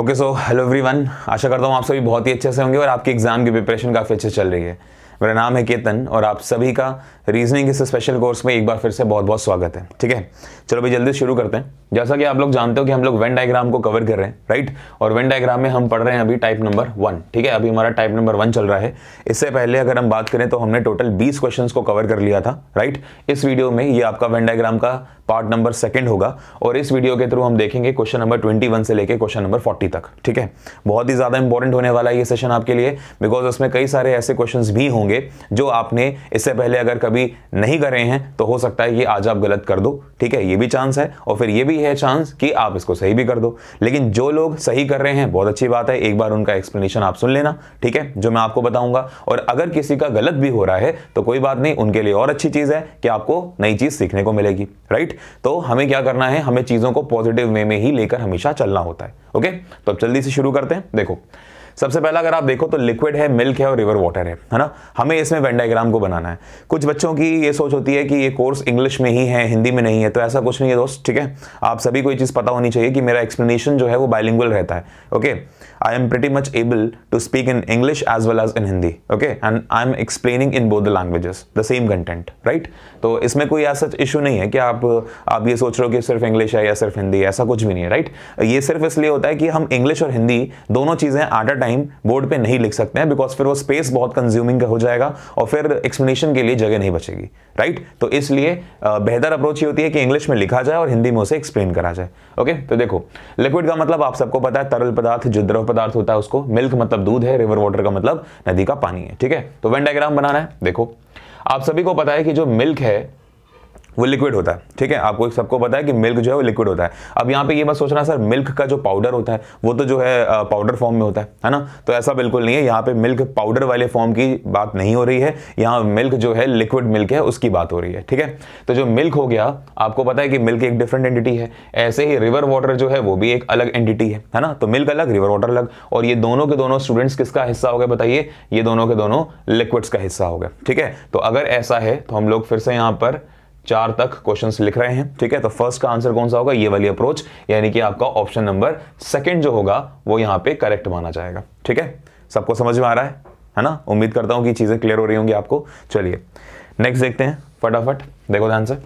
Okay so hello everyone आशा करता हूँ आप सभी बहुत ही अच्छे से होंगे और आपकी एग्जाम की प्रिपरेशन काफ़ी अच्छे चल रही है मेरा नाम है केतन और आप सभी का रीजनिंग इस स्पेशल कोर्स में एक बार फिर से बहुत बहुत स्वागत है ठीक है चलो भाई जल्दी शुरू करते हैं जैसा कि आप लोग जानते हो कि हम लोग वेन डायग्राम को कवर कर रहे हैं राइट और वेन डायग्राम में हम पढ़ रहे हैं अभी टाइप नंबर वन ठीक है अभी हमारा टाइप नंबर वन चल रहा है इससे पहले अगर हम बात करें तो हमने टोटल बीस क्वेश्चन को कवर कर लिया था राइट इस वीडियो में ये आपका वेन डायग्राम का पार्ट नंबर सेकंड होगा और इस वीडियो के थ्रू हम देखेंगे क्वेश्चन नंबर ट्वेंटी से लेकर क्वेश्चन नंबर फोर्टी तक ठीक है बहुत ही ज़्यादा इंपॉर्टेंट होने वाला है ये सेशन आपके लिए बिकॉज उसमें कई सारे ऐसे क्वेश्चन भी होंगे होंगे जो आपने इससे पहले अगर कभी नहीं करे हैं तो हो सकता है कि आज आप गलत कर दो ठीक है ये भी चांस है और फिर ये भी है चांस कि आप इसको सही भी कर दो लेकिन जो लोग सही कर रहे हैं बहुत अच्छी बात है एक बार उनका एक्सप्लेनेशन आप सुन लेना ठीक है जो मैं आपको बताऊंगा और अगर किसी का गलत भी हो रहा है तो कोई बात नहीं उनके लिए और अच्छी चीज़ है कि आपको नई चीज़ सीखने को मिलेगी राइट तो हमें क्या करना है हमें चीज़ों को पॉजिटिव वे में ही लेकर हमेशा चलना होता है ओके तो अब जल्दी से शुरू करते हैं देखो सबसे पहला अगर आप देखो तो लिक्विड है मिल्क है और रिवर वाटर है है ना हमें इसमें वेंडाइग्राम को बनाना है कुछ बच्चों की ये सोच होती है कि ये कोर्स इंग्लिश में ही है हिंदी में नहीं है तो ऐसा कुछ नहीं है दोस्त ठीक है आप सभी को ये चीज़ पता होनी चाहिए कि मेरा एक्सप्लेनेशन जो है वो बाइलिंगुअल रहता है okay I am pretty much able to speak in English as well as in Hindi. Okay, and I am explaining in both the languages the same content, right? तो इसमें कोई ऐसा इशू नहीं है कि आप आप ये सोच रहे हो कि सिर्फ इंग्लिश है या सिर्फ हिंदी है ऐसा कुछ भी नहीं है राइट ये सिर्फ इसलिए होता है कि हम इंग्लिश और हिंदी दोनों चीज़ें एट अ टाइम बोर्ड पे नहीं लिख सकते हैं बिकॉज फिर वो स्पेस बहुत कंज्यूमिंग हो जाएगा और फिर एक्सप्लेनेशन के लिए जगह नहीं बचेगी राइट तो इसलिए बेहतर अप्रोच ये होती है कि इंग्लिश में लिखा जाए और हिंदी में उसे एक्सप्लेन करा जाए ओके तो देखो लिक्विड का मतलब आप सबको पता है तरल पदार्थ जो द्रव पदार्थ होता है उसको मिल्क मतलब दूध है रिवर वाटर का मतलब नदी का पानी है ठीक है तो वेन डायग्राम बनाना है देखो आप सभी को पता है कि जो मिल्क है वो लिक्विड होता है ठीक है आपको सबको पता है कि मिल्क जो है वो लिक्विड होता है अब यहाँ पे ये बात सोचना सर मिल्क का जो पाउडर होता है वो तो जो है पाउडर फॉर्म में होता है है ना तो ऐसा बिल्कुल नहीं है यहाँ पे मिल्क पाउडर वाले फॉर्म की बात नहीं हो रही है यहाँ मिल्क जो है लिक्विड मिल्क है उसकी बात हो रही है ठीक है तो जो मिल्क हो गया आपको पता है कि मिल्क एक डिफरेंट एंटिटी है ऐसे ही रिवर वाटर जो है वो भी एक अलग एंटिटी है है ना तो मिल्क अलग रिवर वाटर अलग और ये दोनों के दोनों स्टूडेंट्स किसका हिस्सा हो गया बताइए ये दोनों के दोनों लिक्विड्स का हिस्सा हो गया ठीक है तो अगर ऐसा है तो हम लोग फिर से यहाँ पर चार तक क्वेश्चंस लिख रहे हैं ठीक है तो फर्स्ट का आंसर कौन सा होगा ये वाली अप्रोच यानी कि आपका ऑप्शन नंबर सेकंड जो होगा वो यहां पे करेक्ट माना जाएगा ठीक है सबको समझ में आ रहा है है ना उम्मीद करता हूं कि चीज़ें क्लियर हो रही होंगी आपको चलिए नेक्स्ट देखते हैं फटाफट देखो ध्यान से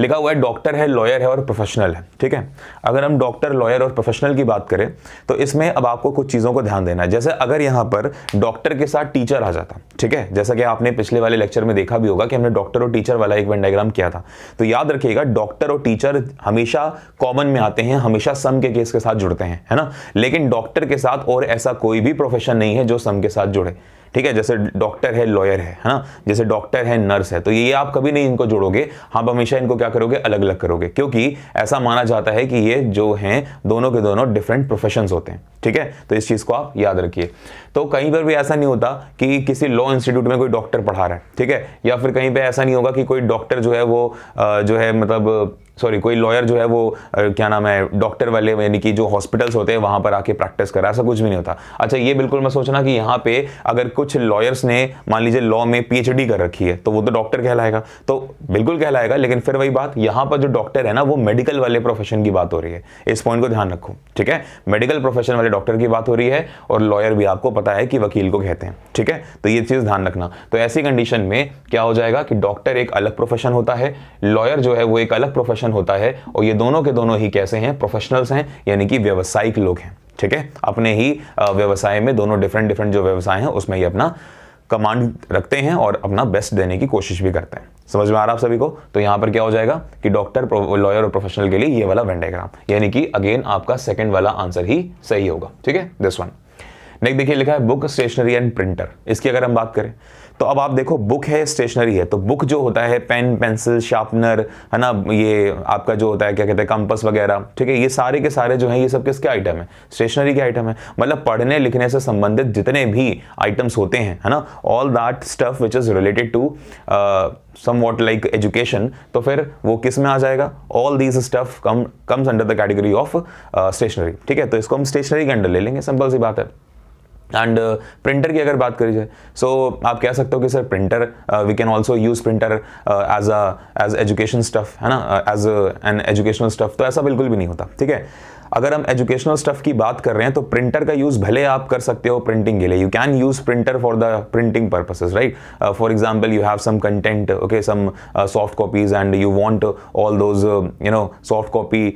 लिखा हुआ है डॉक्टर है लॉयर है और प्रोफेशनल है ठीक है अगर हम डॉक्टर लॉयर और प्रोफेशनल की बात करें तो इसमें अब आपको कुछ चीज़ों को ध्यान देना है जैसे अगर यहाँ पर डॉक्टर के साथ टीचर आ जाता ठीक है जैसा कि आपने पिछले वाले लेक्चर में देखा भी होगा कि हमने डॉक्टर और टीचर वाला एक वन किया था तो याद रखिएगा डॉक्टर और टीचर हमेशा कॉमन में आते हैं हमेशा सम के केस के साथ जुड़ते हैं है ना लेकिन डॉक्टर के साथ और ऐसा कोई भी प्रोफेशन नहीं है जो सम के साथ जुड़े ठीक है जैसे डॉक्टर है लॉयर है है ना जैसे डॉक्टर है नर्स है तो ये आप कभी नहीं इनको जोड़ोगे आप हमेशा इनको क्या करोगे अलग अलग करोगे क्योंकि ऐसा माना जाता है कि ये जो हैं दोनों के दोनों डिफरेंट प्रोफेशन होते हैं ठीक है तो इस चीज़ को आप याद रखिए तो कहीं पर भी ऐसा नहीं होता कि किसी लॉ इंस्टीट्यूट में कोई डॉक्टर पढ़ा रहा है ठीक है या फिर कहीं पर ऐसा नहीं होगा कि कोई डॉक्टर जो है वो जो है मतलब सॉरी कोई लॉयर जो है वो क्या नाम है डॉक्टर वाले यानी कि जो हॉस्पिटल्स होते हैं वहां पर आके प्रैक्टिस करा ऐसा कुछ भी नहीं होता अच्छा ये बिल्कुल मैं सोचना कि यहाँ पे अगर कुछ लॉयर्स ने मान लीजिए लॉ में पीएचडी कर रखी है तो वो तो डॉक्टर कहलाएगा तो बिल्कुल कहलाएगा लेकिन फिर वही बात यहाँ पर जो डॉक्टर है ना वो मेडिकल वाले प्रोफेशन की बात हो रही है इस पॉइंट को ध्यान रखो ठीक है मेडिकल प्रोफेशन वाले डॉक्टर की बात हो रही है और लॉयर भी आपको पता है कि वकील को कहते हैं ठीक है तो ये चीज़ ध्यान रखना तो ऐसी कंडीशन में क्या हो जाएगा कि डॉक्टर एक अलग प्रोफेशन होता है लॉयर जो है वो एक अलग प्रोफेशन इंट्रोडक्शन होता है और ये दोनों के दोनों ही कैसे हैं प्रोफेशनल्स हैं यानी कि व्यवसायिक लोग हैं ठीक है अपने ही व्यवसाय में दोनों डिफरेंट डिफरेंट जो व्यवसाय हैं उसमें ही अपना कमांड रखते हैं और अपना बेस्ट देने की कोशिश भी करते हैं समझ में आ रहा आप सभी को तो यहां पर क्या हो जाएगा कि डॉक्टर लॉयर और प्रोफेशनल के लिए ये वाला वेंडाग्राम यानी कि अगेन आपका सेकंड वाला आंसर ही सही होगा ठीक है दिस वन नेक्स्ट देखिए लिखा है बुक स्टेशनरी एंड प्रिंटर इसकी अगर हम बात करें तो अब आप देखो बुक है स्टेशनरी है तो बुक जो होता है पेन पेंसिल शार्पनर है ना ये आपका जो होता है क्या कहते हैं कंपस वगैरह ठीक है ये सारे के सारे जो है ये सब किसके आइटम है स्टेशनरी के आइटम है मतलब पढ़ने लिखने से संबंधित जितने भी आइटम्स होते हैं है ना all that stuff which is related to some what like education तो फिर वो किस में आ जाएगा all these stuff come comes under the category of stationery ठीक है तो इसको हम स्टेशनरी के अंडर ले लेंगे सिंपल सी बात है एंड प्रिंटर uh, की अगर बात करी जाए सो आप कह सकते हो कि sir printer we can also use printer as a as education stuff है ना एज एन एजुकेशनल स्टफ तो ऐसा बिल्कुल भी नहीं होता ठीक है अगर हम एजुकेशनल स्टफ की बात कर रहे हैं तो प्रिंटर का यूज़ भले आप कर सकते हो प्रिंटिंग के लिए you can use printer for the printing purposes right for example you have some content okay some soft copies and you want all those you know soft copy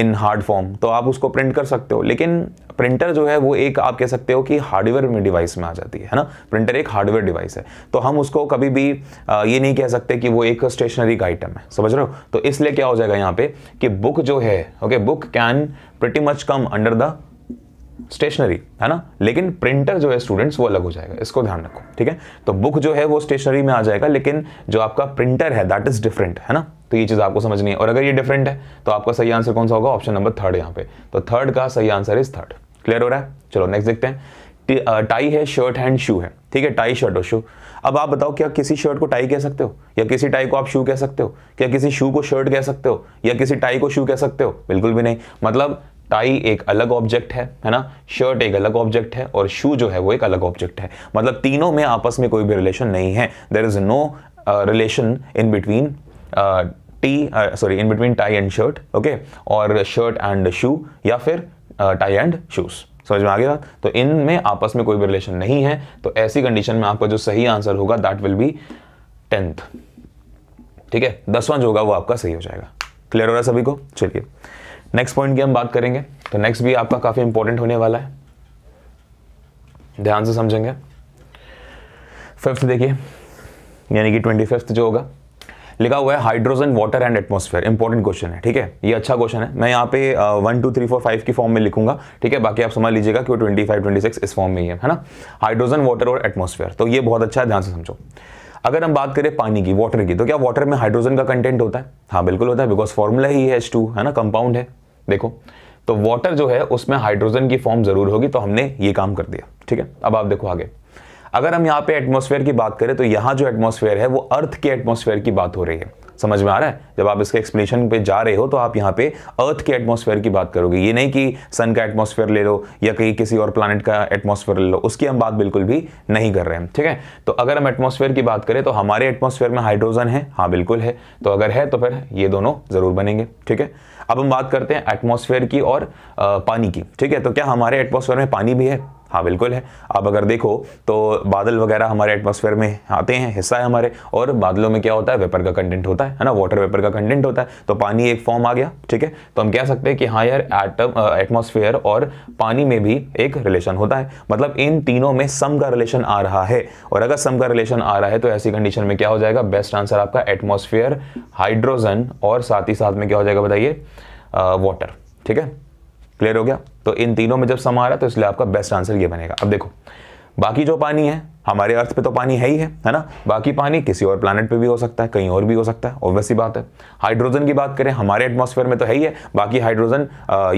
in hard form तो आप उसको print कर सकते हो लेकिन printer जो है वो एक आप कह सकते हो कि हार्डवेयर में डिवाइस में आ जाती है ना प्रिंटर एक हार्डवेयर डिवाइस है तो हम उसको कभी भी ये नहीं कह सकते कि वो एक स्टेशनरी का आइटम है समझ रहे हो तो इसलिए क्या हो जाएगा यहाँ पे कि बुक जो है okay book can pretty much come under the stationery है ना लेकिन प्रिंटर जो है स्टूडेंट्स वो अलग हो जाएगा इसको ध्यान रखो ठीक है तो बुक जो है वो स्टेशनरी में आ जाएगा लेकिन जो आपका प्रिंटर है दैट इज डिफरेंट है ना तो ये चीज़ आपको समझनी है और अगर ये डिफरेंट है तो आपका सही आंसर कौन सा होगा ऑप्शन नंबर थर्ड यहाँ पे तो थर्ड का सही आंसर इज थर्ड क्लियर हो रहा है चलो नेक्स्ट देखते हैं टाई है शर्ट हैंड शू है ठीक है टाई शर्ट और शू अब आप बताओ क्या किसी शर्ट को टाई कह सकते हो या किसी टाई को आप शू कह सकते हो क्या किसी शू को शर्ट कह सकते हो या किसी टाई को शू कह सकते हो बिल्कुल भी नहीं मतलब टाई एक अलग ऑब्जेक्ट है है ना शर्ट एक अलग ऑब्जेक्ट है और शू जो है वो एक अलग ऑब्जेक्ट है मतलब तीनों में आपस में कोई भी रिलेशन नहीं है there is no relation in between T sorry in between tie and shirt okay और शर्ट एंड शू या फिर टाई एंड शूज़ समझ में आ गया तो इन में आपस में कोई भी रिलेशन नहीं है तो ऐसी कंडीशन में आपका जो सही आंसर होगा दैट विल बी टेंथ ठीक है दसवां जो होगा वो आपका सही हो जाएगा क्लियर हो रहा है सभी को चलिए नेक्स्ट पॉइंट की हम बात करेंगे तो नेक्स्ट भी आपका काफ़ी इंपॉर्टेंट होने वाला है ध्यान से समझेंगे फिफ्थ देखिए यानी कि ट्वेंटी फिफ्थ जो होगा लिखा हुआ है hydrogen water and atmosphere important question है ठीक है ये अच्छा क्वेश्चन है मैं यहाँ पे one two three four five की फॉर्म में लिखूंगा ठीक है बाकी आप समझ लीजिएगा कि वो ट्वेंटी फाइव ट्वेंटी सिक्स इस फॉर्म में ही है ना हाइड्रोजन वाटर और एटमोसफेयर तो ये बहुत अच्छा है ध्यान से समझो अगर हम बात करें पानी की वाटर की तो क्या वाटर में हाइड्रोजन का कंटेंट होता है हाँ बिल्कुल होता है बिकॉज फॉर्मूला ही है एच है ना कंपाउंड है देखो तो वाटर जो है उसमें हाइड्रोजन की फॉर्म जरूर होगी तो हमने ये काम कर दिया ठीक है अब आप देखो आगे अगर हम यहाँ पे एटमोसफेयर की बात करें तो यहाँ जो एटमोसफेयर है वो अर्थ के एटमोसफेयर की बात हो रही है समझ में आ रहा है जब आप इसके एक्सप्लेनेशन पे जा रहे हो तो आप यहाँ पे अर्थ के एटमॉस्फेयर की बात करोगे ये नहीं कि सन का एटमॉस्फेयर ले लो या कहीं किसी और प्लानट का एटमॉस्फेयर ले लो उसकी हम बात बिल्कुल भी नहीं कर रहे हैं ठीक है तो अगर हम एटमॉस्फेयर की बात करें तो हमारे एटमॉस्फेयर में हाइड्रोजन है हाँ बिल्कुल है तो अगर है तो फिर ये दोनों ज़रूर बनेंगे ठीक है अब हम बात करते हैं एटमोसफेयर की और आ, पानी की ठीक है तो क्या हमारे एटमोसफेयर में पानी भी है हाँ बिल्कुल है आप अगर देखो तो बादल वगैरह हमारे एटमॉस्फेयर में आते हैं हिस्सा है हमारे और बादलों में क्या होता है वेपर का कंटेंट होता है है ना वाटर वेपर का कंटेंट होता है तो पानी एक फॉर्म आ गया ठीक है तो हम कह सकते हैं कि हाँ यार एटम एटमोसफेयर और पानी में भी एक रिलेशन होता है मतलब इन तीनों में सम का रिलेशन आ रहा है और अगर सम का रिलेशन आ रहा है तो ऐसी कंडीशन में क्या हो जाएगा बेस्ट आंसर आपका एटमोसफियर हाइड्रोजन और साथ ही साथ में क्या हो जाएगा बताइए वाटर ठीक है क्लियर हो गया तो इन तीनों में जब समा आ रहा है तो इसलिए आपका बेस्ट आंसर ये बनेगा अब देखो बाकी जो पानी है हमारे अर्थ पे तो पानी है ही है है ना बाकी पानी किसी और प्लानट पे भी हो सकता है कहीं और भी हो सकता है ऑब्वियस ही बात है हाइड्रोजन की बात करें हमारे एटमॉस्फेयर में तो है ही है बाकी हाइड्रोजन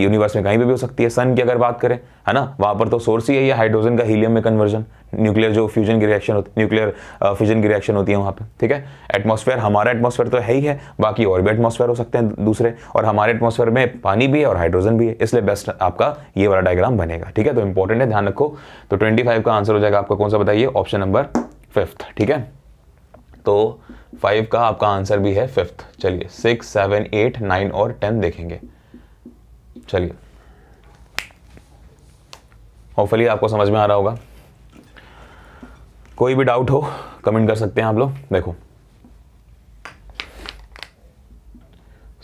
यूनिवर्स में कहीं पे भी हो सकती है सन की अगर बात करें है ना वहाँ पर तो सोर्स ही है हाइड्रोजन का हीलियम में कन्वर्जन न्यूक्लियर जो फ्यूजन की रिएक्शन होती न्यूक्लियर फ्यूजन uh, की रिएक्शन होती है वहाँ पे ठीक है एटमॉस्फेयर हमारा एटमॉस्फेयर तो है ही है बाकी और भी एटमॉस्फेयर हो सकते हैं दूसरे और हमारे एटमॉस्फेयर में पानी भी है और हाइड्रोजन भी है इसलिए बेस्ट आपका ये वाला डायग्राम बनेगा ठीक है तो इंपॉर्टेंट है ध्यान रखो तो ट्वेंटी का आंसर हो जाएगा आपका कौन सा बताइए ऑप्शन नंबर फिफ्थ ठीक है तो फाइव का आपका आंसर भी है फिफ्थ चलिए सिक्स सेवन एट नाइन और टेन देखेंगे चलिए होपफुली आपको समझ में आ रहा होगा कोई भी डाउट हो कमेंट कर सकते हैं आप लोग देखो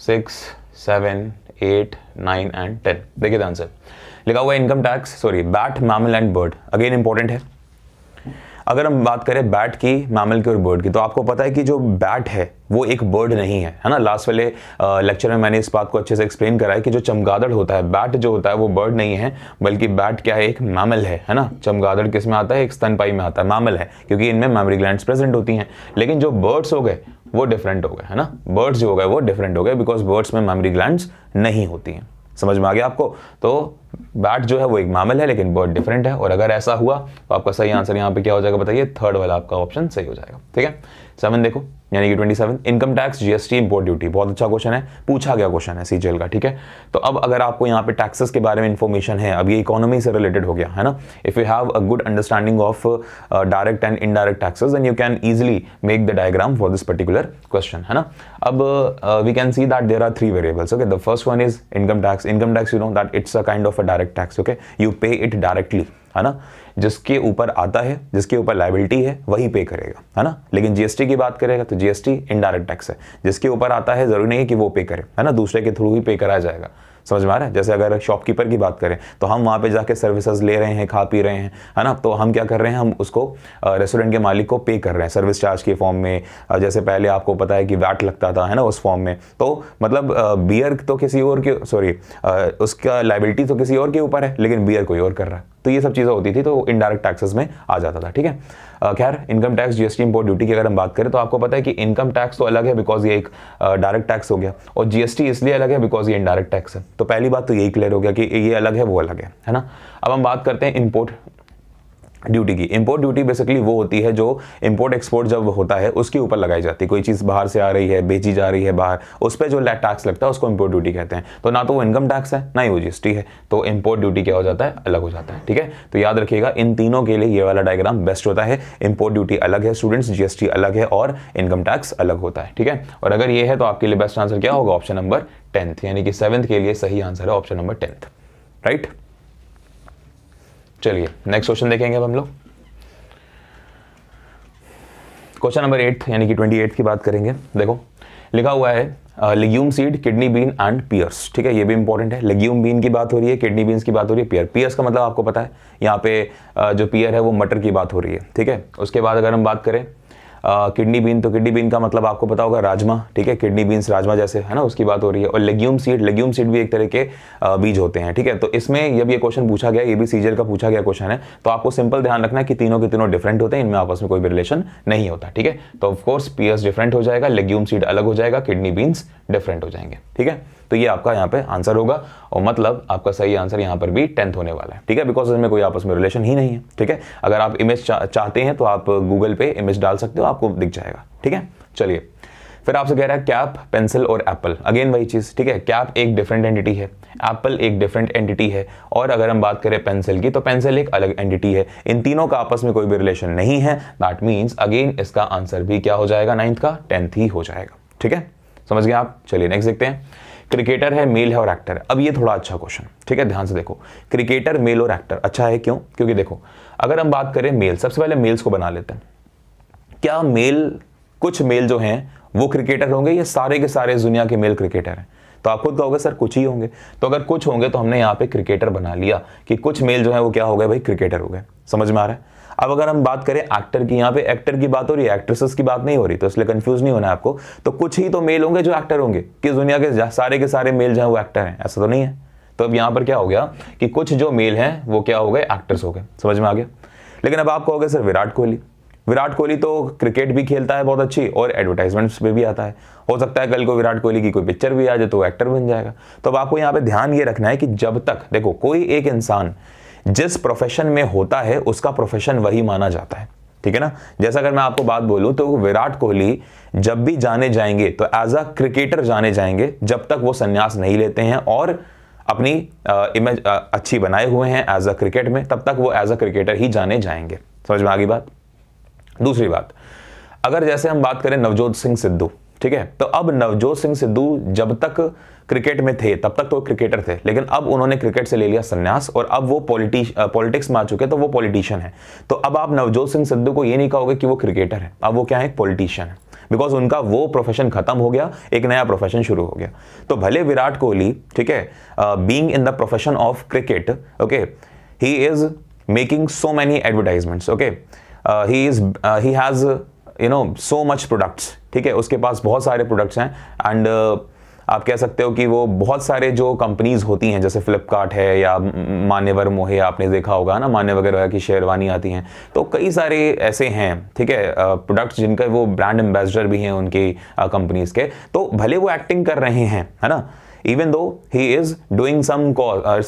six seven eight nine and ten देखिए आंसर लिखा हुआ income tax sorry bat mammal and bird again important है अगर हम बात करें बैट की मैमल की और बर्ड की तो आपको पता है कि जो बैट है वो एक बर्ड नहीं है है ना लास्ट वाले लेक्चर में मैंने इस बात को अच्छे से एक्सप्लेन करा है कि जो चमगादड़ होता है बैट जो होता है वो बर्ड नहीं है बल्कि बैट क्या है एक मैमल है है ना चमगादड़ किस में आता है एक स्तनपाई में आता है मैमल है क्योंकि इनमें मेमरी ग्लैंड प्रेजेंट होती हैं लेकिन जो बर्ड्स हो गए वो डिफरेंट हो गए है ना बर्ड्स जो हो गए वो डिफरेंट हो गए बिकॉज बर्ड्स में मेमरी ग्लैंड नहीं होती हैं समझ में आ गया आपको तो बैट जो है वो एक मामल है लेकिन बहुत डिफरेंट है और अगर ऐसा हुआ तो आपका सही आंसर यहाँ पे क्या हो जाएगा बताइए थर्ड वाला आपका ऑप्शन सही हो जाएगा ठीक है सेवन देखो यानी कि 27 income tax GST import duty बहुत अच्छा क्वेश्चन है पूछा गया क्वेश्चन है सीजीएल का ठीक है तो अब अगर आपको यहाँ पे टैक्सेस के बारे में इन्फॉर्मेशन है अब ये इकोनॉमी से रिलेटेड हो गया है ना if you have a good understanding of direct and indirect taxes and you can easily make the diagram for this particular question है ना अब we can see that there are three variables okay the first one is income tax income tax you know that it's a kind of a direct tax okay you pay it directly है ना जिसके ऊपर आता है जिसके ऊपर liability है वही पे करेगा है ना लेकिन जीएसटी की बात करेगा तो जीएसटी इनडायरेक्ट टैक्स है जिसके ऊपर आता है जरूरी नहीं है कि वो पे करे है ना दूसरे के थ्रू ही पे कराया जाएगा समझ में आ रहा है जैसे अगर शॉपकीपर की बात करें तो हम वहाँ पे जाके सर्विसेज ले रहे हैं खा पी रहे हैं है ना तो हम क्या कर रहे हैं हम उसको रेस्टोरेंट के मालिक को पे कर रहे हैं सर्विस चार्ज के फॉर्म में जैसे पहले आपको पता है कि वैट लगता था है ना उस फॉर्म में तो मतलब बियर तो किसी और के सॉरी उसका लाइबिलिटी तो किसी और के ऊपर है लेकिन बियर कोई और कर रहा है तो ये सब चीज़ें होती थी तो इनडायरेक्ट टैक्सेस में आ जाता था ठीक है खैर income tax GST import duty की अगर हम बात करें तो आपको पता है कि इनकम टैक्स तो अलग है बिकॉज ये एक डायरेक्ट टैक्स हो गया और जीएसटी इसलिए अलग है बिकॉज ये इनडायरेक्ट टैक्स है तो पहली बात तो यही क्लियर हो गया कि ये अलग है वो अलग है है ना अब हम बात करते हैं इम्पोर्ट ड्यूटी की इंपोर्ट ड्यूटी बेसिकली वो होती है जो इंपोर्ट एक्सपोर्ट जब होता है उसके ऊपर लगाई जाती है कोई चीज़ बाहर से आ रही है बेची जा रही है बाहर उस पर जो टैक्स लगता है उसको इंपोर्ट ड्यूटी कहते हैं तो ना तो वो इनकम टैक्स है ना ही वो जीएसटी है तो इंपोर्ट ड्यूटी क्या हो जाता है अलग हो जाता है ठीक है तो याद रखिएगा इन तीनों के लिए ये वाला डायग्राम बेस्ट होता है इंपोर्ट ड्यूटी अलग है स्टूडेंट्स जीएसटी अलग है और इनकम टैक्स अलग होता है ठीक है और अगर ये है तो आपके लिए बेस्ट आंसर क्या होगा ऑप्शन नंबर टेंथ यानी कि सेवन्थ के लिए सही आंसर है ऑप्शन नंबर टेंथ राइट चलिए नेक्स्ट क्वेश्चन देखेंगे अब हम लोग क्वेश्चन नंबर एट यानी कि ट्वेंटी एट की बात करेंगे देखो लिखा हुआ है legume seed kidney bean and pears ठीक है ये भी इंपॉर्टेंट है लिग्यूम बीन की बात हो रही है किडनी बीन्स की बात हो रही है पियर पियर्स का मतलब आपको पता है यहाँ पे uh, जो पियर है वो मटर की बात हो रही है ठीक है उसके बाद अगर हम बात करें किडनी बीन तो किडनी बीन का मतलब आपको पता होगा राजमा ठीक है किडनी बीन्स राजमा जैसे है ना उसकी बात हो रही है और लेग्यूम सीड लेग्यूम सीड भी एक तरह के बीज होते हैं ठीक है तो इसमें जब ये क्वेश्चन पूछा गया ये भी सीजर का पूछा गया क्वेश्चन है तो आपको सिंपल ध्यान रखना है कि तीनों के तीनों डिफरेंट होते हैं इनमें आपस में कोई भी रिलेशन नहीं होता ठीक है तो ऑफकोर्स पीएस डिफरेंट हो जाएगा लेग्यूम सीड अलग हो जाएगा किडनी बीन्स डिफरेंट हो जाएंगे ठीक है तो ये आपका यहाँ पे आंसर होगा और मतलब आपका सही आंसर यहाँ पर भी टेंथ होने वाला है ठीक है बिकॉज इसमें कोई आपस में रिलेशन ही नहीं है ठीक है अगर आप इमेज चा, चाहते हैं तो आप गूगल पे इमेज डाल सकते हो आपको दिख जाएगा ठीक है चलिए फिर आपसे कह रहा है कैप पेंसिल और एप्पल अगेन वही चीज़ ठीक है कैप एक डिफरेंट एंटिटी है एप्पल एक डिफरेंट एंटिटी है और अगर हम बात करें पेंसिल की तो पेंसिल एक अलग एंटिटी है इन तीनों का आपस में कोई भी रिलेशन नहीं है दैट मीन्स अगेन इसका आंसर भी क्या हो जाएगा नाइन्थ का टेंथ ही हो जाएगा ठीक है समझ गए आप चलिए नेक्स्ट देखते हैं क्रिकेटर है मेल है और एक्टर है अब ये थोड़ा अच्छा क्वेश्चन ठीक है ध्यान से देखो क्रिकेटर मेल और एक्टर अच्छा है क्यों क्योंकि देखो अगर हम बात करें मेल सबसे पहले मेल्स को बना लेते हैं क्या मेल कुछ मेल जो हैं वो क्रिकेटर होंगे या सारे के सारे दुनिया के मेल क्रिकेटर हैं तो आप खुद कहोगे सर कुछ ही होंगे तो अगर कुछ होंगे तो हमने यहाँ पे क्रिकेटर बना लिया कि कुछ मेल जो है वो क्या हो गए भाई क्रिकेटर हो गए समझ में आ रहा है अब अगर हम बात करें एक्टर की यहाँ पे एक्टर की बात हो रही है एक्ट्रेसेस की बात नहीं हो रही तो इसलिए कंफ्यूज नहीं होना आपको तो कुछ ही तो मेल होंगे जो एक्टर होंगे किस दुनिया के सारे के सारे मेल जो है वो एक्टर हैं ऐसा तो नहीं है तो अब यहाँ पर क्या हो गया कि कुछ जो मेल हैं वो क्या हो गए एक्टर्स हो गए समझ में आ गया लेकिन अब आप कहोगे सर विराट कोहली विराट कोहली तो क्रिकेट भी खेलता है बहुत अच्छी और एडवर्टाइजमेंट्स में भी आता है हो सकता है कल को विराट कोहली की कोई पिक्चर भी आ जाए तो एक्टर बन जाएगा तो अब आपको यहाँ पे ध्यान ये रखना है कि जब तक देखो कोई एक इंसान जिस प्रोफेशन में होता है उसका प्रोफेशन वही माना जाता है ठीक है ना जैसा अगर मैं आपको बात बोलूं तो विराट कोहली जब भी जाने जाएंगे तो एज अ क्रिकेटर जाने जाएंगे जब तक वो संन्यास नहीं लेते हैं और अपनी इमेज अच्छी बनाए हुए हैं एज अ क्रिकेट में तब तक वो एज अ क्रिकेटर ही जाने जाएंगे समझ में आ गई बात दूसरी बात अगर जैसे हम बात करें नवजोत सिंह सिद्धू ठीक है तो अब नवजोत सिंह सिद्धू जब तक क्रिकेट में थे तब तक तो क्रिकेटर थे लेकिन अब उन्होंने क्रिकेट से ले लिया संन्यास और अब वो पॉलिटि पॉलिटिक्स में आ चुके तो वो पॉलिटिशियन है तो अब आप नवजोत सिंह सिद्धू को ये नहीं कहोगे कि वो क्रिकेटर है अब वो क्या है पॉलिटिशियन है बिकॉज उनका वो प्रोफेशन खत्म हो गया एक नया प्रोफेशन शुरू हो गया तो भले विराट कोहली ठीक है being in the profession of cricket okay he is making so many advertisements okay he is he has you know so much products ठीक है उसके पास बहुत सारे प्रोडक्ट्स हैं एंड uh, आप कह सकते हो कि वो बहुत सारे जो कंपनीज होती हैं जैसे फ्लिपकार्ट है या मान्यवर मोहे आपने देखा होगा ना मान्य वगैरह की शेरवानी आती हैं तो कई सारे ऐसे हैं ठीक है प्रोडक्ट्स uh, जिनके वो ब्रांड एम्बेसडर भी हैं उनकी कंपनीज uh, के तो भले वो एक्टिंग कर रहे हैं है ना even though he is doing some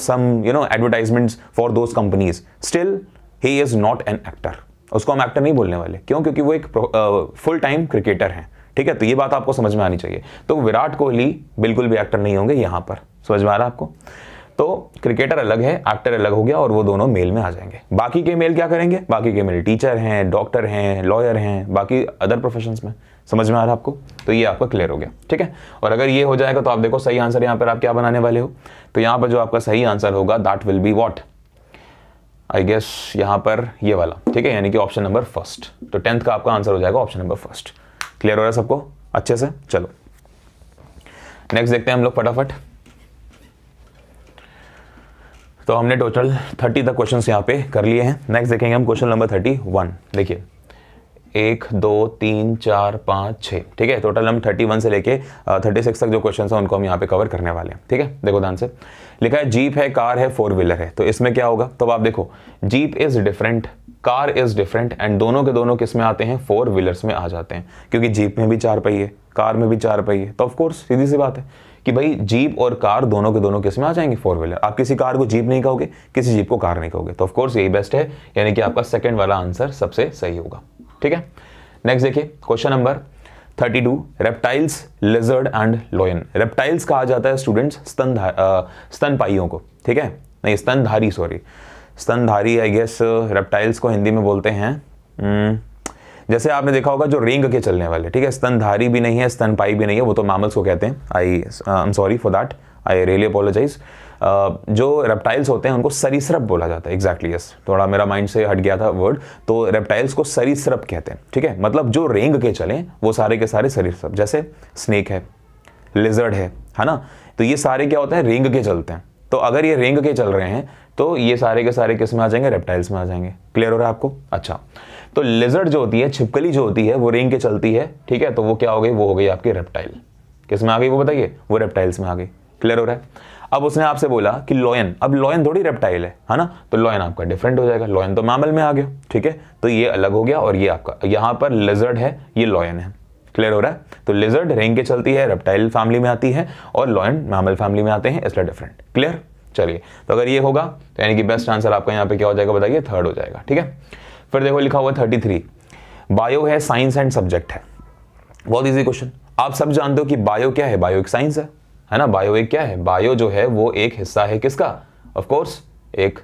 some you know you for those companies still he is not an actor उसको हम एक्टर नहीं बोलने वाले क्यों क्योंकि वो एक फुल टाइम क्रिकेटर हैं ठीक है तो ये बात आपको समझ में आनी चाहिए तो विराट कोहली बिल्कुल भी एक्टर नहीं होंगे यहां पर समझ में आ रहा है आपको तो क्रिकेटर अलग है एक्टर अलग हो गया और वो दोनों मेल में आ जाएंगे बाकी के मेल क्या करेंगे बाकी के मेल टीचर हैं डॉक्टर हैं लॉयर हैं बाकी अदर प्रोफेशन में समझ में आ रहा है आपको तो ये आपका क्लियर हो गया ठीक है और अगर ये हो जाएगा तो आप देखो सही आंसर यहां पर आप क्या बनाने वाले हो तो यहां पर जो आपका सही आंसर होगा that will be what I guess यहां पर ये वाला ठीक है यानी कि ऑप्शन नंबर फर्स्ट तो टेंथ का आपका आंसर हो जाएगा ऑप्शन नंबर फर्स्ट क्लियर हो रहा है सबको अच्छे से चलो नेक्स्ट देखते हैं हम लोग फटाफट तो हमने टोटल थर्टी तक क्वेश्चन यहां पे कर लिए हैं नेक्स्ट देखेंगे हम क्वेश्चन नंबर थर्टी वन देखिए एक दो तीन चार पाँच छः ठीक है टोटल हम थर्टी वन से लेके थर्टी सिक्स तक जो क्वेश्चन हैं उनको हम यहाँ पे कवर करने वाले हैं ठीक है देखो ध्यान से लिखा है जीप है कार है फोर व्हीलर है तो इसमें क्या होगा तो आप देखो jeep is different car is different and दोनों के दोनों किस में आते हैं फोर व्हीलर्स में आ जाते हैं क्योंकि जीप में भी चार पहिए कार में भी चार पहिए तो ऑफकोर्स सीधी सी बात है कि भाई जीप और कार दोनों के दोनों किस में आ जाएंगे फोर व्हीलर आप किसी कार को जीप नहीं कहोगे किसी जीप को कार नहीं कहोगे तो ऑफकोर्स यही बेस्ट है यानी कि आपका सेकेंड वाला आंसर सबसे सही होगा ठीक है नेक्स्ट देखिए question number thirty two reptiles lizard and lion reptiles कहा जाता है स्टूडेंट्स स्तन स्तनपाइयों को ठीक है नहीं स्तनधारी सॉरी स्तनधारी आई गेस रेप्टाइल्स को हिंदी में बोलते हैं hmm. जैसे आपने देखा होगा जो रेंग के चलने वाले ठीक है स्तनधारी भी नहीं है स्तनपाई भी नहीं है वो तो मामल्स को कहते हैं I I am sorry for that I really apologise जो रेप्टाइल्स होते हैं उनको सरीसरप बोला जाता है एग्जैक्टली यस थोड़ा मेरा माइंड से हट गया था वर्ड तो रेप्टाइल्स को सरीसरप कहते हैं ठीक है मतलब जो रेंग के चलें वो सारे के सारे सरीसरप जैसे स्नेक है लिजर्ड है है ना तो ये सारे क्या होते हैं रेंग के चलते हैं तो अगर ये रेंग के चल रहे हैं तो ये सारे के सारे किस में आ जाएंगे रेप्टाइल्स में आ जाएंगे क्लियर हो रहा है आपको अच्छा तो लिजर्ड जो होती है छिपकली जो होती है वो रेंग के चलती है ठीक है तो वो क्या हो गई वो हो गई आपकी रेप्टाइल किस में आ गई वो बताइए वो रेप्टाइल्स में आ गई क्लियर हो रहा है अब उसने आपसे बोला कि लॉयन अब लॉयन थोड़ी रेप्टाइल है है ना तो लॉयन आपका डिफरेंट हो जाएगा लॉयन तो मामल में आ गया ठीक है तो ये अलग हो गया और ये आपका यहां पर लिजर्ड है ये लॉयन है क्लियर हो रहा है तो लिजर्ड रेंग के चलती है रेप्टाइल फैमिली में आती है और लॉयन मैमल फैमिली में आते हैं इसलिए डिफरेंट क्लियर चलिए तो अगर ये होगा तो यानी कि बेस्ट आंसर आपका यहाँ पे क्या हो जाएगा बताइए थर्ड हो जाएगा ठीक है फिर देखो लिखा हुआ थर्टी थ्री बायो है साइंस एंड सब्जेक्ट है बहुत ईजी क्वेश्चन आप सब जानते हो कि बायो क्या है बायो एक साइंस है है ना बायो एक क्या है बायो जो है वो एक हिस्सा है किसका ऑफकोर्स एक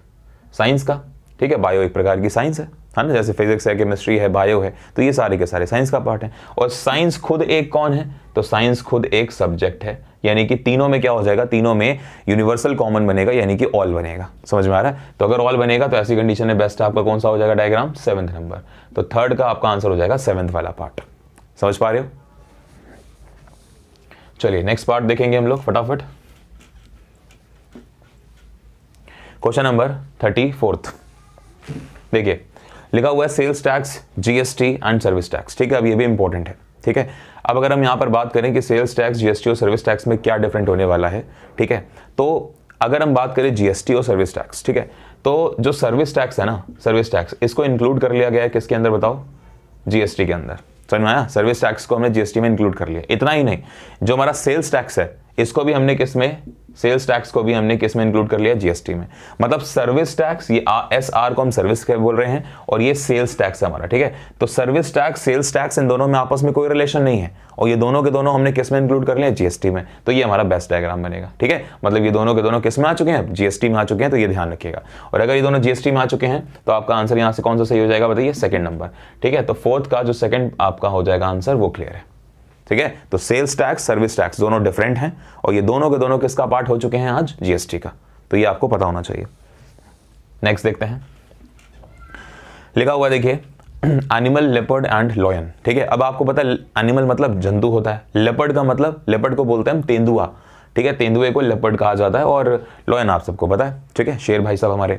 साइंस का ठीक है बायो एक प्रकार की साइंस है है ना जैसे फिजिक्स है केमिस्ट्री है बायो है तो ये सारे के सारे साइंस का पार्ट है और साइंस खुद एक कौन है तो साइंस खुद एक सब्जेक्ट है यानी कि तीनों में क्या हो जाएगा तीनों में यूनिवर्सल कॉमन बनेगा यानी कि ऑल बनेगा समझ में आ रहा है तो अगर ऑल बनेगा तो ऐसी कंडीशन में बेस्ट आपका कौन सा हो जाएगा डायग्राम सेवन्थ नंबर तो थर्ड का आपका आंसर हो जाएगा सेवन्थ वाला पार्ट समझ पा रहे हो चलिए नेक्स्ट पार्ट देखेंगे हम लोग फटाफट क्वेश्चन नंबर थर्टी फोर्थ देखिए लिखा हुआ है sales tax GST and service tax ठीक है अब ये भी इंपॉर्टेंट है ठीक है अब अगर हम यहाँ पर बात करें कि सेल्स टैक्स जीएसटी और सर्विस टैक्स में क्या डिफरेंट होने वाला है ठीक है तो अगर हम बात करें जीएसटी और सर्विस टैक्स ठीक है तो जो सर्विस टैक्स है ना सर्विस टैक्स इसको इंक्लूड कर लिया गया है किसके अंदर बताओ जीएसटी के अंदर समझ में आया सर्विस टैक्स को हमने जीएसटी में इंक्लूड कर लिया इतना ही नहीं जो हमारा सेल्स टैक्स है इसको भी हमने किस में सेल्स टैक्स को भी हमने किस में इंक्लूड कर लिया जीएसटी में मतलब सर्विस टैक्स ये एस आर को हम सर्विस के बोल रहे हैं और ये सेल्स टैक्स है हमारा ठीक है तो सर्विस टैक्स सेल्स टैक्स इन दोनों में आपस में कोई रिलेशन नहीं है और ये दोनों के दोनों हमने किस में इंक्लूड कर लिया जीएसटी में तो ये हमारा बेस्ट डायग्राम बनेगा ठीक है मतलब ये दोनों के दोनों किस में आ चुके हैं जीएसटी में आ चुके हैं तो ये ध्यान रखिएगा और अगर ये दोनों जीएसटी में आ चुके हैं तो आपका आंसर यहाँ से कौन सा सही हो जाएगा बताइए सेकंड नंबर ठीक है तो फोर्थ का जो सेकंड आपका हो जाएगा आंसर वो क्लियर है ठीक है तो सेल्स टैक्स सर्विस टैक्स दोनों डिफरेंट हैं और ये दोनों के दोनों किसका पार्ट हो चुके हैं आज जीएसटी का तो ये आपको पता होना चाहिए नेक्स्ट देखते हैं लिखा हुआ देखिए एनिमल लेपर्ड एंड लॉयन ठीक है अब आपको पता है एनिमल मतलब जंतु होता है लेपर्ड का मतलब लेपर्ड को बोलते हैं हम तेंदुआ ठीक है तेंदुए को लेपर्ड कहा जाता है और लॉयन आप सबको पता है ठीक है शेर भाई साहब हमारे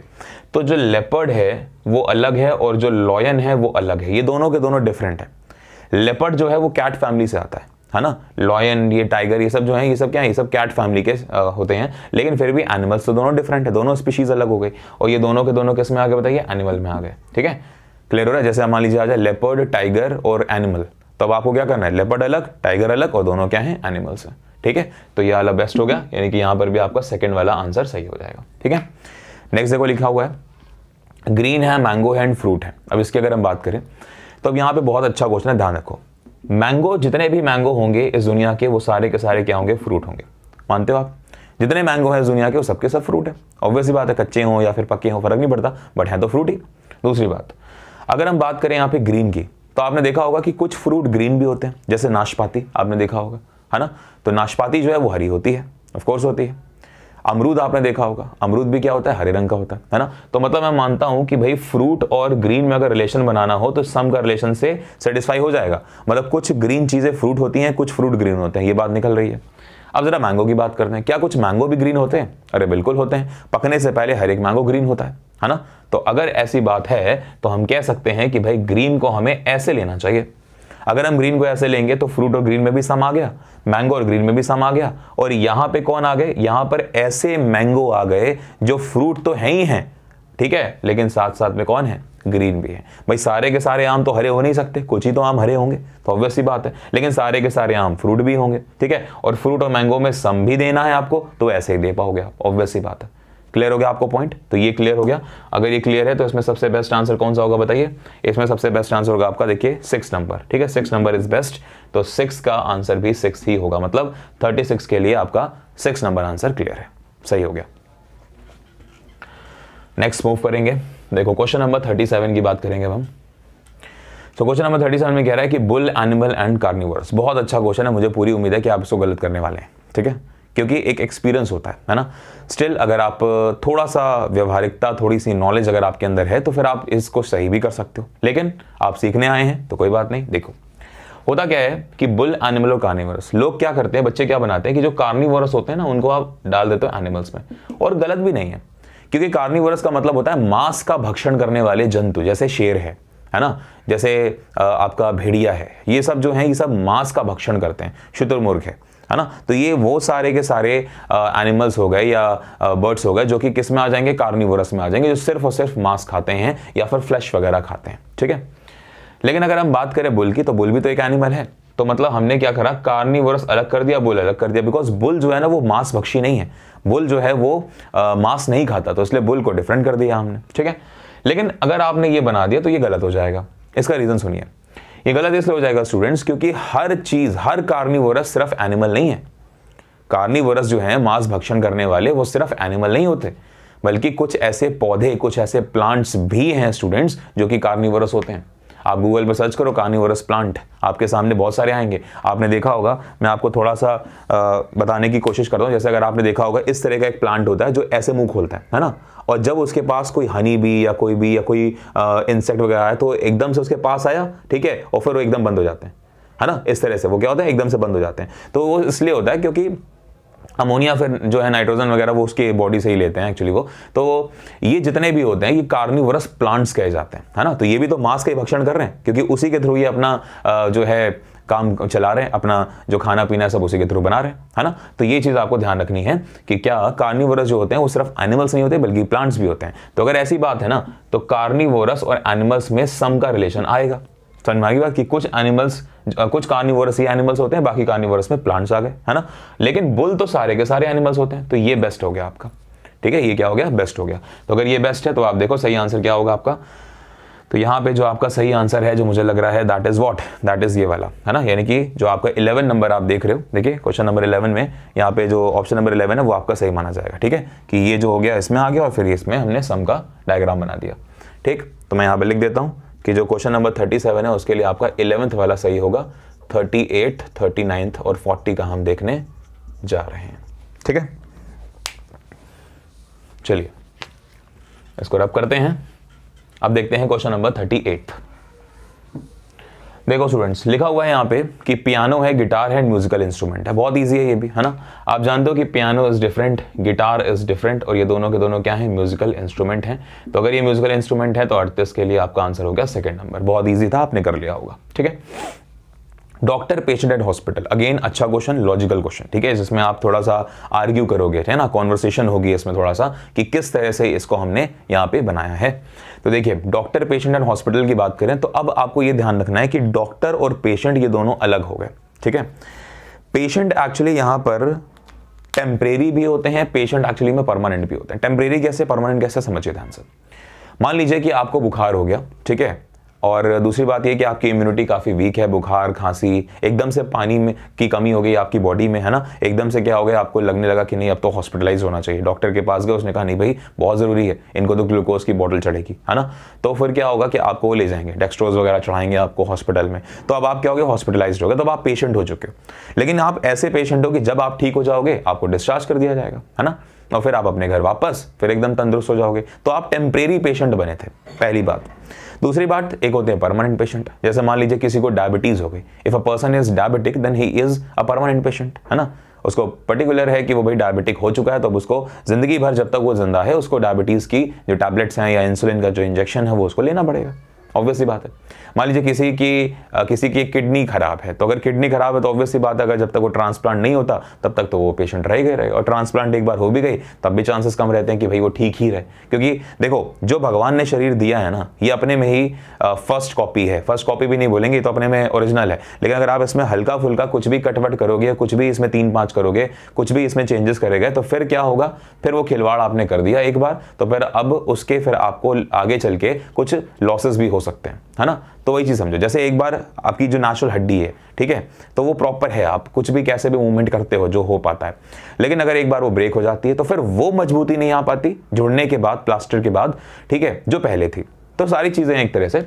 तो जो लेपर्ड है वो अलग है और जो लॉयन है वो अलग है ये दोनों के दोनों डिफरेंट है लेपर्ड जो है वो कैट फैमिली से आता है है ना लॉयन ये टाइगर ये सब जो है ये सब क्या है ये सब कैट फैमिली के आ, होते हैं लेकिन फिर भी एनिमल्स तो दोनों डिफरेंट है दोनों स्पीशीज अलग हो गई और ये दोनों के दोनों किस में आगे बताइए एनिमल में आ गए ठीक है क्लियर हो रहा है जैसे मान लीजिए आ जाए लेपर्ड टाइगर और एनिमल तब तो आपको क्या करना है लेपर्ड अलग टाइगर अलग और दोनों क्या है एनिमल्स है ठीक है तो ये वाला बेस्ट हो गया यानी कि यहाँ पर भी आपका सेकेंड वाला आंसर सही हो जाएगा ठीक है नेक्स्ट देखो लिखा हुआ है ग्रीन है मैंगो है एंड फ्रूट है अब इसकी अगर हम बात करें तो अब यहाँ पे बहुत अच्छा क्वेश्चन है ध्यान रखो मैंगो जितने भी मैंगो होंगे इस दुनिया के वो सारे के सारे क्या होंगे फ्रूट होंगे मानते हो आप जितने मैंगो हैं इस दुनिया के वो सबके सब फ्रूट है ऑब्वियसली बात है कच्चे हों या फिर पक्के हों फर्क नहीं पड़ता बट हैं तो फ्रूट ही दूसरी बात अगर हम बात करें यहाँ पे ग्रीन की तो आपने देखा होगा कि कुछ फ्रूट ग्रीन भी होते हैं जैसे नाशपाती आपने देखा होगा है ना तो नाशपाती जो है वो हरी होती है ऑफकोर्स होती है अमरूद आपने देखा होगा अमरूद भी क्या होता है हरे रंग का होता है है ना तो मतलब मैं मानता हूं कि भाई फ्रूट और ग्रीन में अगर रिलेशन बनाना हो तो सम का रिलेशन से सेटिस्फाई हो जाएगा मतलब कुछ ग्रीन चीज़ें फ्रूट होती हैं कुछ फ्रूट ग्रीन होते हैं ये बात निकल रही है अब ज़रा मैंगो की बात करते हैं क्या कुछ मैंगो भी ग्रीन होते हैं अरे बिल्कुल होते हैं पकने से पहले हर एक मैंगो ग्रीन होता है है ना तो अगर ऐसी बात है तो हम कह सकते हैं कि भाई ग्रीन को हमें ऐसे लेना चाहिए अगर हम ग्रीन को ऐसे लेंगे तो फ्रूट और ग्रीन में भी सम आ गया मैंगो और ग्रीन में भी सम आ गया और यहाँ पे कौन आ गए यहाँ पर ऐसे मैंगो आ गए जो फ्रूट तो है ही हैं ठीक है लेकिन साथ साथ में कौन है ग्रीन भी है भाई सारे के सारे आम तो हरे हो नहीं सकते कुछ ही तो आम हरे होंगे तो ऑब्वियस ही बात है लेकिन सारे के सारे आम फ्रूट भी होंगे ठीक है और फ्रूट और मैंगो में सम भी देना है आपको तो ऐसे ही दे पाओगे आप ऑब्वियस ही बात है क्लियर हो गया आपको पॉइंट तो ये क्लियर हो गया अगर ये क्लियर है तो इसमें सबसे बेस्ट आंसर कौन सा होगा बताइए इसमें सबसे बेस्ट आंसर होगा आपका देखिए सिक्स नंबर ठीक है सिक्स नंबर इज बेस्ट तो सिक्स का आंसर भी सिक्स ही होगा मतलब थर्टी सिक्स के लिए आपका सिक्स नंबर आंसर क्लियर है सही हो गया नेक्स्ट मूव करेंगे देखो क्वेश्चन नंबर थर्टी सेवन की बात करेंगे हम तो क्वेश्चन नंबर थर्टी सेवन में कह रहा है कि बुल एनिमल एंड कार्निवर्स बहुत अच्छा क्वेश्चन है मुझे पूरी उम्मीद है कि आप इसको गलत करने वाले हैं ठीक है क्योंकि एक एक्सपीरियंस होता है है ना स्टिल अगर आप थोड़ा सा व्यवहारिकता थोड़ी सी नॉलेज अगर आपके अंदर है तो फिर आप इसको सही भी कर सकते हो लेकिन आप सीखने आए हैं तो कोई बात नहीं देखो होता क्या है कि बुल एनिमल और कार्निवरस लोग क्या करते हैं बच्चे क्या बनाते हैं कि जो कार्निवरस होते हैं ना उनको आप डाल देते हो एनिमल्स में और गलत भी नहीं है क्योंकि कार्निवरस का मतलब होता है मांस का भक्षण करने वाले जंतु जैसे शेर है है ना जैसे आपका भेड़िया है ये सब जो है ये सब मांस का भक्षण करते हैं शुतुरमुर्ग है है ना तो ये वो सारे के सारे एनिमल्स हो गए या बर्ड्स हो गए जो कि किस में आ जाएंगे कार्निवोरस में आ जाएंगे जो सिर्फ और सिर्फ मांस खाते हैं या फिर फ्लैश वगैरह खाते हैं ठीक है लेकिन अगर हम बात करें बुल की तो बुल भी तो एक एनिमल है तो मतलब हमने क्या करा कार्निवोरस अलग कर दिया बुल अलग कर दिया बिकॉज बुल जो है ना वो मांस भक्षी नहीं है बुल जो है वो मांस नहीं खाता तो इसलिए बुल को डिफरेंट कर दिया हमने ठीक है लेकिन अगर आपने ये बना दिया तो ये गलत हो जाएगा इसका रीज़न सुनिए ये गलत इसलिए हो जाएगा स्टूडेंट्स क्योंकि हर चीज हर कार्निवोरस सिर्फ एनिमल नहीं है कार्निवोरस जो है मांस भक्षण करने वाले वो सिर्फ एनिमल नहीं होते बल्कि कुछ ऐसे पौधे कुछ ऐसे प्लांट्स भी हैं स्टूडेंट्स जो कि कार्निवोरस होते हैं आप गूगल पर सर्च करो कार्निवोरस प्लांट आपके सामने बहुत सारे आएंगे आपने देखा होगा मैं आपको थोड़ा सा आ, बताने की कोशिश करता हूँ जैसे अगर आपने देखा होगा इस तरह का एक प्लांट होता है जो ऐसे मुंह खोलता है है ना और जब उसके पास कोई हनी भी या कोई भी या कोई इंसेक्ट वगैरह आया तो एकदम से उसके पास आया ठीक है और फिर वो एकदम बंद हो जाते हैं है ना इस तरह से वो क्या होता है एकदम से बंद हो जाते हैं तो वो इसलिए होता है क्योंकि अमोनिया फिर जो है नाइट्रोजन वगैरह वो उसके बॉडी से ही लेते हैं एक्चुअली वो तो ये जितने भी होते हैं ये कार्निवरस प्लांट्स कहे जाते हैं है ना तो ये भी तो मांस का ही भक्षण कर रहे हैं क्योंकि उसी के थ्रू ये अपना जो है काम चला रहे हैं अपना जो खाना पीना सब उसी के थ्रू बना रहे हैं है ना तो ये चीज़ आपको ध्यान रखनी है कि क्या कार्निवरस जो होते हैं वो सिर्फ एनिमल्स नहीं होते बल्कि प्लांट्स भी होते हैं तो अगर ऐसी बात है ना तो कार्निवोरस और एनिमल्स में सम का रिलेशन आएगा समझ में बात की कुछ एनिमल्स कुछ कार्निवर्स ये एनिमल्स होते हैं बाकी कार्निवोरस में प्लांट्स आ गए है ना लेकिन बुल तो सारे के सारे एनिमल्स होते हैं तो ये बेस्ट हो गया आपका ठीक है ये क्या हो गया बेस्ट हो गया तो अगर ये बेस्ट है तो आप देखो सही आंसर क्या होगा आपका तो यहाँ पे जो आपका सही आंसर है जो मुझे लग रहा है that is what that is ये वाला है ना यानी कि जो आपका 11 नंबर आप देख रहे हो देखिए क्वेश्चन नंबर 11 में यहाँ पे जो ऑप्शन नंबर 11 है वो आपका सही माना जाएगा ठीक है कि ये जो हो गया इसमें आ गया और फिर इसमें हमने सम का डायग्राम बना दिया ठीक तो मैं यहाँ पर लिख देता हूँ कि जो क्वेश्चन नंबर थर्टी सेवन है उसके लिए आपका इलेवंथ वाला सही होगा थर्टी एट थर्टी नाइन्थ और फोर्टी का हम देखने जा रहे हैं ठीक है चलिए इसको रब करते हैं अब देखते हैं क्वेश्चन नंबर थर्टी एट देखो स्टूडेंट्स लिखा हुआ है यहाँ पे कि पियानो है गिटार है म्यूजिकल इंस्ट्रूमेंट है बहुत ईजी है ये भी है ना आप जानते हो कि piano is different guitar is different और ये दोनों के दोनों क्या है म्यूजिकल इंस्ट्रूमेंट हैं तो अगर ये म्यूजिकल इंस्ट्रूमेंट है तो अड़तीस के लिए आपका आंसर हो गया सेकेंड नंबर बहुत ईजी था आपने कर लिया होगा ठीक है डॉक्टर पेशडेड हॉस्पिटल अगेन अच्छा क्वेश्चन लॉजिकल क्वेश्चन ठीक है जिसमें आप थोड़ा सा आर्ग्यू करोगे है ना कॉन्वर्सेशन होगी इसमें थोड़ा सा कि किस तरह से इसको हमने यहाँ पे बनाया है तो देखिए डॉक्टर पेशेंट एंड हॉस्पिटल की बात करें तो अब आपको ये ध्यान रखना है कि डॉक्टर और पेशेंट ये दोनों अलग हो गए ठीक है पेशेंट एक्चुअली यहाँ पर टेम्परेरी भी होते हैं पेशेंट एक्चुअली में परमानेंट भी होते हैं टेम्परेरी कैसे परमानेंट कैसे समझिए ध्यान से मान लीजिए कि आपको बुखार हो गया ठीक है और दूसरी बात यह कि आपकी इम्यूनिटी काफ़ी वीक है बुखार खांसी एकदम से पानी में की कमी हो गई आपकी बॉडी में है ना एकदम से क्या हो गया आपको लगने लगा कि नहीं अब तो हॉस्पिटलाइज होना चाहिए डॉक्टर के पास गए उसने कहा नहीं भाई बहुत ज़रूरी है इनको तो ग्लूकोज की बॉटल चढ़ेगी है ना तो फिर क्या होगा कि आपको वो ले जाएंगे डेक्स्ट्रोज वगैरह चढ़ाएंगे आपको हॉस्पिटल में तो अब आप क्या हो गए हॉस्पिटलाइज हो गए तब आप पेशेंट हो चुके हो लेकिन आप ऐसे पेशेंट हो कि जब आप ठीक हो जाओगे आपको डिस्चार्ज कर दिया जाएगा है ना और फिर आप अपने घर वापस फिर एकदम तंदुरुस्त हो जाओगे तो आप टेम्परेरी पेशेंट बने थे पहली बात दूसरी बात एक होते हैं परमानेंट पेशेंट जैसे मान लीजिए किसी को डायबिटीज़ हो गई if a person is diabetic then he is a permanent patient है ना उसको पर्टिकुलर है कि वो भाई डायबिटिक हो चुका है तो अब उसको ज़िंदगी भर जब तक वो ज़िंदा है उसको डायबिटीज़ की जो टैबलेट्स हैं या इंसुलिन का जो इंजेक्शन है वो उसको लेना पड़ेगा ऑब्वियसली बात है मान लीजिए किसी की आ, किसी की किडनी खराब है तो अगर किडनी खराब है तो ऑब्वियसली बात है अगर जब तक वो ट्रांसप्लांट नहीं होता तब तक तो वो पेशेंट रह गए रहे और ट्रांसप्लांट एक बार हो भी गई तब भी चांसेस कम रहते हैं कि भाई वो ठीक ही रहे क्योंकि देखो जो भगवान ने शरीर दिया है ना ये अपने में ही फर्स्ट कॉपी है फर्स्ट कॉपी भी नहीं बोलेंगे तो अपने में ओरिजिनल है लेकिन अगर आप इसमें हल्का फुल्का कुछ भी कटवट करोगे कुछ भी इसमें तीन पाँच करोगे कुछ भी इसमें चेंजेस करेगा तो फिर क्या होगा फिर वो खिलवाड़ आपने कर दिया एक बार तो फिर अब उसके फिर आपको आगे चल के कुछ लॉसेस भी हो सकते हैं है ना तो वही चीज़ समझो जैसे एक बार आपकी जो नेचुरल हड्डी है ठीक है तो वो प्रॉपर है आप कुछ भी कैसे भी मूवमेंट करते हो जो हो पाता है लेकिन अगर एक बार वो ब्रेक हो जाती है तो फिर वो मजबूती नहीं आ पाती जुड़ने के बाद प्लास्टर के बाद ठीक है जो पहले थी तो सारी चीज़ें एक तरह से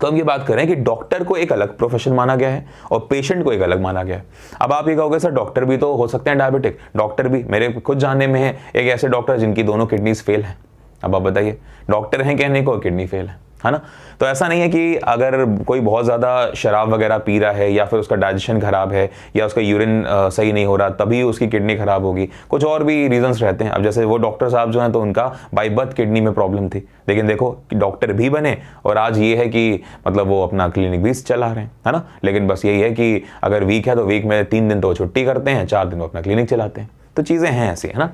तो हम ये बात करें कि डॉक्टर को एक अलग प्रोफेशन माना गया है और पेशेंट को एक अलग माना गया है अब आप ये कहोगे सर डॉक्टर भी तो हो सकते हैं डायबिटिक डॉक्टर भी मेरे खुद जानने में है एक ऐसे डॉक्टर जिनकी दोनों किडनीज फेल हैं अब आप बताइए डॉक्टर हैं कहने को किडनी फेल है है ना तो ऐसा नहीं है कि अगर कोई बहुत ज़्यादा शराब वगैरह पी रहा है या फिर उसका डाइजेशन ख़राब है या उसका यूरिन सही नहीं हो रहा तभी उसकी किडनी ख़राब होगी कुछ और भी रीजंस रहते हैं अब जैसे वो डॉक्टर साहब जो हैं तो उनका बाई बर्थ किडनी में प्रॉब्लम थी लेकिन देखो डॉक्टर भी बने और आज ये है कि मतलब वो अपना क्लिनिक भी चला रहे हैं है ना लेकिन बस यही है कि अगर वीक है तो वीक में तीन दिन तो छुट्टी करते हैं चार दिन वो अपना क्लिनिक चलाते हैं तो चीज़ें हैं ऐसी है ना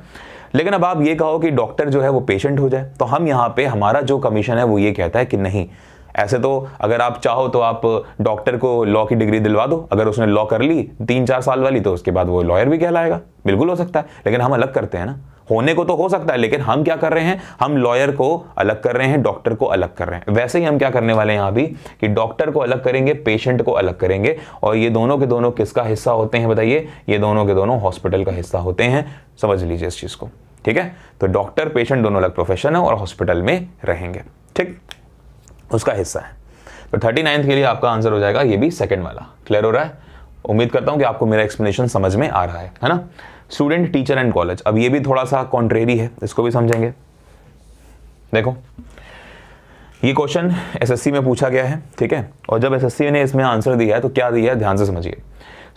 लेकिन अब आप ये कहो कि डॉक्टर जो है वो पेशेंट हो जाए तो हम यहाँ पे हमारा जो कमीशन है वो ये कहता है कि नहीं ऐसे तो अगर आप चाहो तो आप डॉक्टर को लॉ की डिग्री दिलवा दो अगर उसने लॉ कर ली तीन चार साल वाली तो उसके बाद वो लॉयर भी कहलाएगा बिल्कुल हो सकता है लेकिन हम अलग करते हैं ना होने को तो हो सकता है लेकिन हम क्या कर रहे हैं हम लॉयर को अलग कर रहे हैं डॉक्टर को अलग कर रहे हैं वैसे ही हम क्या करने वाले हैं अभी कि डॉक्टर को अलग करेंगे पेशेंट को अलग करेंगे और ये दोनों के दोनों किसका हिस्सा होते हैं बताइए ये दोनों के दोनों हॉस्पिटल का हिस्सा होते हैं समझ लीजिए इस चीज़ को ठीक है तो डॉक्टर पेशेंट दोनों अलग प्रोफेशन है और हॉस्पिटल में रहेंगे ठीक उसका हिस्सा है तो थर्टी नाइन्थ के लिए आपका आंसर हो जाएगा ये भी सेकेंड वाला क्लियर हो रहा है उम्मीद करता हूं कि आपको मेरा एक्सप्लेनेशन समझ में आ रहा है है ना स्टूडेंट टीचर एंड कॉलेज अब ये भी थोड़ा सा कॉन्ट्रेरी है इसको भी समझेंगे देखो ये क्वेश्चन एसएससी में पूछा गया है ठीक है और जब एसएससी ने इसमें आंसर दिया है तो क्या दिया है ध्यान से समझिए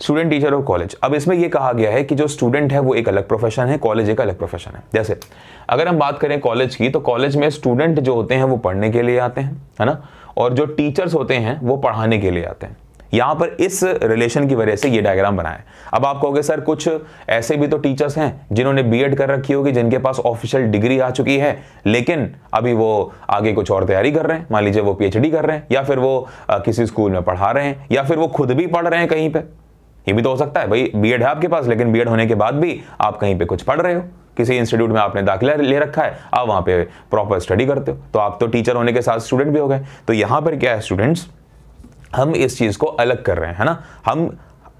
स्टूडेंट टीचर और कॉलेज अब इसमें यह कहा गया है कि जो स्टूडेंट है वो एक अलग प्रोफेशन है कॉलेज एक अलग प्रोफेशन है जैसे अगर हम बात करें कॉलेज की तो कॉलेज में स्टूडेंट जो होते हैं वो पढ़ने के लिए आते हैं है ना और जो टीचर्स होते हैं वो पढ़ाने के लिए आते हैं यहां पर इस रिलेशन की वजह से ये डायग्राम बनाया अब आप कहोगे सर कुछ ऐसे भी तो टीचर्स हैं जिन्होंने बीएड कर रखी होगी जिनके पास ऑफिशियल डिग्री आ चुकी है लेकिन अभी वो आगे कुछ और तैयारी कर रहे हैं मान लीजिए वो पीएचडी कर रहे हैं या फिर वो किसी स्कूल में पढ़ा रहे हैं या फिर वो खुद भी पढ़ रहे हैं कहीं पर ये भी तो हो सकता है भाई बी है आपके पास लेकिन बी होने के बाद भी आप कहीं पर कुछ पढ़ रहे हो किसी इंस्टीट्यूट में आपने दाखिला ले रखा है आप वहां पे प्रॉपर स्टडी करते हो तो आप तो टीचर होने के साथ स्टूडेंट भी हो गए तो यहां पर क्या है स्टूडेंट्स हम इस चीज़ को अलग कर रहे हैं है ना हम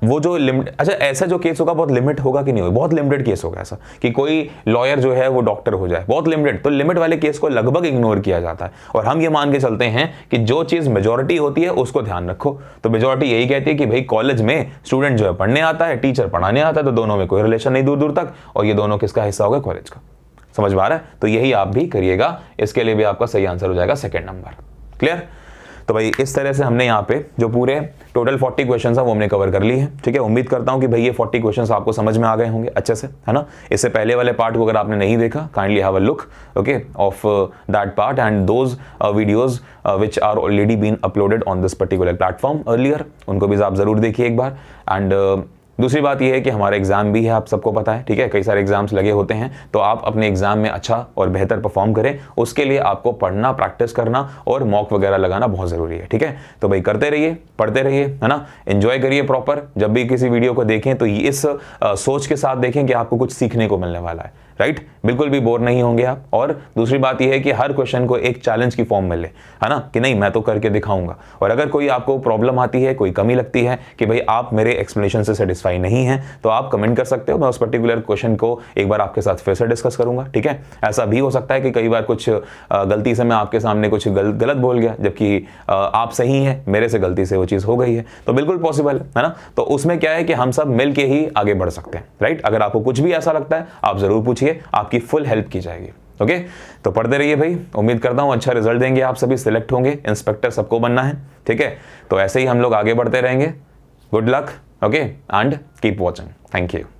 वो जो लिमिट अच्छा ऐसा जो केस होगा बहुत लिमिट होगा कि नहीं होगा बहुत लिमिटेड केस होगा ऐसा कि कोई लॉयर जो है वो डॉक्टर हो जाए बहुत लिमिटेड तो लिमिट वाले केस को लगभग इग्नोर किया जाता है और हम ये मान के चलते हैं कि जो चीज़ मेजोरिटी होती है उसको ध्यान रखो तो मेजोरिटी यही कहती है कि भाई कॉलेज में स्टूडेंट जो है पढ़ने आता है टीचर पढ़ाने आता है तो दोनों में कोई रिलेशन नहीं दूर दूर तक और ये दोनों किसका हिस्सा होगा कॉलेज का समझ में आ रहा है तो यही आप भी करिएगा इसके लिए भी आपका सही आंसर हो जाएगा सेकेंड नंबर क्लियर तो भाई इस तरह से हमने यहाँ पे जो पूरे टोटल 40 क्वेश्चन है वो हमने कवर कर ली है ठीक है उम्मीद करता हूँ कि भाई ये 40 क्वेश्चन आपको समझ में आ गए होंगे अच्छे से है ना इससे पहले वाले पार्ट को अगर आपने नहीं देखा kindly have a look okay of that part and those videos which are already been uploaded on this particular platform earlier उनको भी आप जरूर देखिए एक बार एंड दूसरी बात यह है कि हमारा एग्ज़ाम भी है आप सबको पता है ठीक है कई सारे एग्ज़ाम्स लगे होते हैं तो आप अपने एग्ज़ाम में अच्छा और बेहतर परफॉर्म करें उसके लिए आपको पढ़ना प्रैक्टिस करना और मॉक वगैरह लगाना बहुत ज़रूरी है ठीक है तो भाई करते रहिए पढ़ते रहिए है ना इंजॉय करिए प्रॉपर जब भी किसी वीडियो को देखें तो इस आ, सोच के साथ देखें कि आपको कुछ सीखने को मिलने वाला है राइट बिल्कुल भी बोर नहीं होंगे आप और दूसरी बात यह है कि हर क्वेश्चन को एक चैलेंज की फॉर्म में ले है ना कि नहीं मैं तो करके दिखाऊंगा और अगर कोई आपको प्रॉब्लम आती है कोई कमी लगती है कि भाई आप मेरे एक्सप्लेनेशन से सेटिस्फाई नहीं है तो आप कमेंट कर सकते हो मैं उस पर्टिकुलर क्वेश्चन को एक बार आपके साथ फिर से डिस्कस करूंगा ठीक है ऐसा भी हो सकता है कि कई बार कुछ गलती से मैं आपके सामने कुछ गल, गलत बोल गया जबकि आप सही हैं मेरे से गलती से वो चीज़ हो गई है तो बिल्कुल पॉसिबल है ना तो उसमें क्या है कि हम सब मिल ही आगे बढ़ सकते हैं राइट अगर आपको कुछ भी ऐसा लगता है आप ज़रूर पूछिए कीजिए आपकी फुल हेल्प की जाएगी ओके तो पढ़ते रहिए भाई उम्मीद करता हूँ अच्छा रिजल्ट देंगे आप सभी सिलेक्ट होंगे इंस्पेक्टर सबको बनना है ठीक है तो ऐसे ही हम लोग आगे बढ़ते रहेंगे good luck okay and keep watching thank you